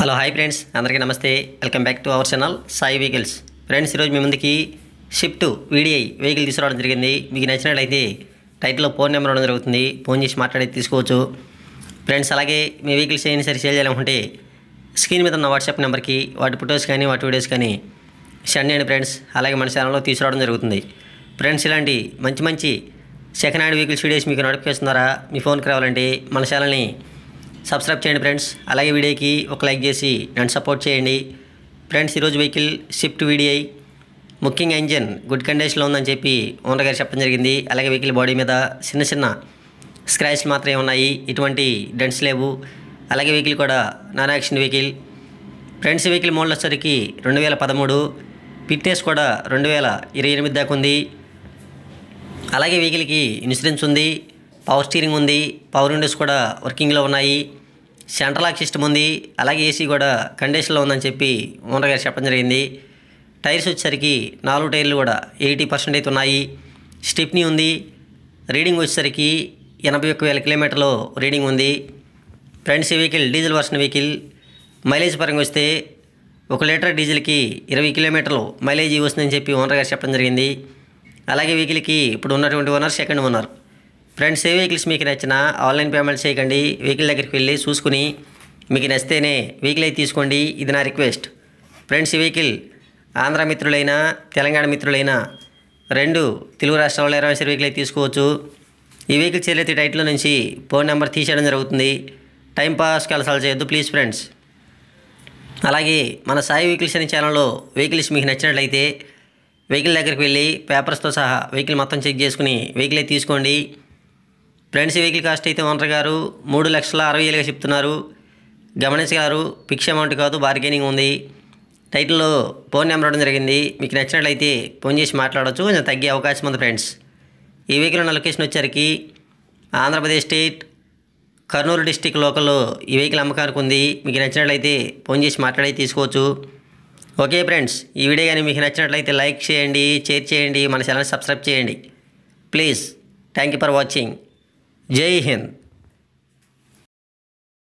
hello hi friends అందరికీ నమస్తే welcome back to our channel Sai vehicles friends ఈరోజు మీ ముందుకి షిఫ్ట్ వీడిఐ వెహికల్ తీసుకురావడం జరిగింది మీకు నచ్చినట్లయితే టైటిల్లో ఫోన్ నెంబర్ ఉండడం జరుగుతుంది ఫోన్ చేసి మాట్లాడి తీసుకోవచ్చు ఫ్రెండ్స్ అలాగే మీ వెహికల్స్ ఏమైనా సరే షేర్ చేయాలనుకుంటే స్క్రీన్ మీద ఉన్న వాట్సాప్ నెంబర్కి వాటి ఫొటోస్ కానీ వాటి వీడియోస్ కానీ సెండ్ చేయండి ఫ్రెండ్స్ అలాగే మన ఛానల్లో తీసుకురావడం జరుగుతుంది ఫ్రెండ్స్ ఇలాంటి మంచి మంచి సెకండ్ హ్యాండ్ వెహికల్స్ వీడియోస్ మీకు నోటిఫికేషన్ ద్వారా మీ ఫోన్కి రావాలంటే మన ఛానల్ని సబ్స్క్రైబ్ చేయండి ఫ్రెండ్స్ అలాగే వీడియోకి ఒక లైక్ చేసి నన్ను సపోర్ట్ చేయండి ఫ్రెండ్స్ ఈరోజు వెహికల్ షిఫ్ట్ వీడిఐ ముఖ్యంగా ఇంజన్ గుడ్ కండిషన్లో ఉందని చెప్పి ఓనర్ గారు చెప్పడం జరిగింది అలాగే వెహికల్ బాడీ మీద చిన్న చిన్న స్క్రాచ్లు మాత్రమే ఉన్నాయి ఇటువంటి డెంట్స్ లేవు అలాగే వెహికల్ కూడా non action vehicle friends vehicle model వచ్చరికి రెండు వేల పదమూడు ఫిట్నెస్ కూడా రెండు వేల ఇరవై ఎనిమిది దాకా ఉంది అలాగే వెహికల్కి ఇన్సూరెన్స్ ఉంది పవర్ స్టీరింగ్ ఉంది పవర్ విండోస్ కూడా వర్కింగ్లో ఉన్నాయి సెంట్రల్ లాక్ సిస్టమ్ ఉంది అలాగే ఏసీ కూడా కండిషన్లో ఉందని చెప్పి ఓనర్ గారు చెప్పడం జరిగింది టైర్స్ వచ్చేసరికి నాలుగు టైర్లు కూడా ఎయిటీ పర్సెంట్ అయితే ఉన్నాయి స్టిప్నీ ఉంది రీడింగ్ వచ్చేసరికి ఎనభై ఒక్క వేల కిలోమీటర్లు రీడింగ్ ఉంది friends vehicle diesel version vehicle mileage పరంగా వస్తే ఒక లీటర్ డీజిల్కి ఇరవై కిలోమీటర్లు మైలేజ్ వస్తుందని చెప్పి ఓనర్ గారు చెప్పడం జరిగింది అలాగే వెహికల్కి ఇప్పుడు ఉన్నటువంటి ఓనర్ సెకండ్ ఓనర్ ఫ్రెండ్స్ ఏ వెహికల్స్ మీకు నచ్చినా ఆన్లైన్ పేమెంట్ చేయకండి వెహికల్ దగ్గరికి వెళ్ళి చూసుకుని మీకు నచ్చితేనే వెహికల్ అయితే తీసుకోండి ఇది నా రిక్వెస్ట్ ఫ్రెండ్స్ ఈ వెహికల్ ఆంధ్ర మిత్రులైనా తెలంగాణ మిత్రులైనా రెండు తెలుగు రాష్ట్రాల్లో ఇరవై వెహికల్ అయితే తీసుకోవచ్చు ఈ వెహికల్ చేరేతి టైట్లో నుంచి ఫోన్ నెంబర్ తీసేయడం జరుగుతుంది టైం పాస్ కలసాలు చేయొద్దు ప్లీజ్ ఫ్రెండ్స్ అలాగే మన సాయి వెహికల్స్ అనే ఛానల్లో వెహికల్స్ మీకు నచ్చినట్లయితే వెహికల్ దగ్గరికి వెళ్ళి పేపర్స్తో సహా వెహికల్ మొత్తం చెక్ చేసుకుని వెహికల్ తీసుకోండి ఫ్రెండ్స్ ఈ వెహికల్ కాస్ట్ అయితే ఓనర్ గారు మూడు లక్షల అరవై ఏళ్ళుగా చెప్తున్నారు గమనించగలరు ఫిక్స్ అమౌంట్ కాదు బార్గెనింగ్ ఉంది టైటిల్లో ఫోన్ నెంబర్ ఇవ్వడం జరిగింది మీకు నచ్చినట్లయితే ఫోన్ చేసి మాట్లాడవచ్చు కొంచెం తగ్గే అవకాశం ఉంది ఫ్రెండ్స్ ఈ వెహికల్ ఉన్న లొకేషన్ వచ్చరికి ఆంధ్రప్రదేశ్ స్టేట్ కర్నూలు డిస్టిక్ లోకల్లో ఈ వెహికల్ అమ్మకానికి ఉంది మీకు నచ్చినట్లయితే ఫోన్ చేసి మాట్లాడి తీసుకోవచ్చు ఓకే ఫ్రెండ్స్ ఈ వీడియో కానీ మీకు నచ్చినట్లయితే లైక్ చేయండి షేర్ చేయండి మన ఛానల్ సబ్స్క్రైబ్ చేయండి please thank you for watching जय हिंद